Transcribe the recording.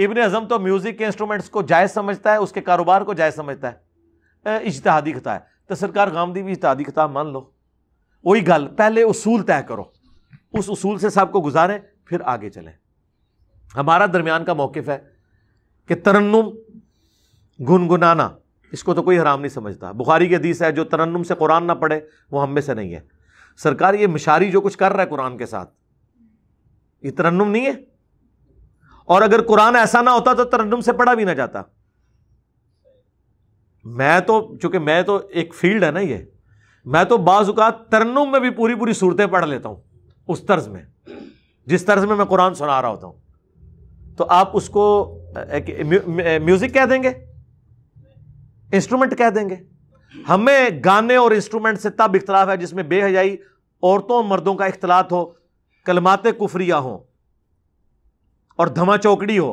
इबन अजम तो म्यूजिक के इंस्ट्रूमेंट्स को जायज समझता है उसके कारोबार को जायज समझता है इजतहादी खता है तो सरकार दी भी इजतहादी खता मान लो वही गल पहले उसूल तय करो उस उसूल से सबको गुजारें फिर आगे चलें हमारा दरमियान का मौकफ है कि तरन्नुम गुनगुनाना इसको तो कोई हराम नहीं समझता बुखारी के हदीस है जो तरन्नुम से कुरान ना पढ़े वो हम में से नहीं है सरकार ये मिशारी जो कुछ कर रहा है कुरान के साथ ये तरन्नुम नहीं है और अगर कुरान ऐसा ना होता तो तरन्नुम से पढ़ा भी ना जाता मैं तो चूंकि मैं तो एक फील्ड है ना ये मैं तो बाजुकात तरन्नुम में भी पूरी पूरी सूरतें पढ़ लेता हूं उस तर्ज में जिस तर्ज में मैं कुरान सुना रहा होता हूं तो आप उसको म्यूजिक कह देंगे इंस्ट्रूमेंट कह देंगे हमें गाने और इंस्ट्रूमेंट से तब इख्तलाफ है जिसमें बेहजाई औरतों और मर्दों का इख्तलात हो कलमाते कुफरिया हों और धमा चौकड़ी हो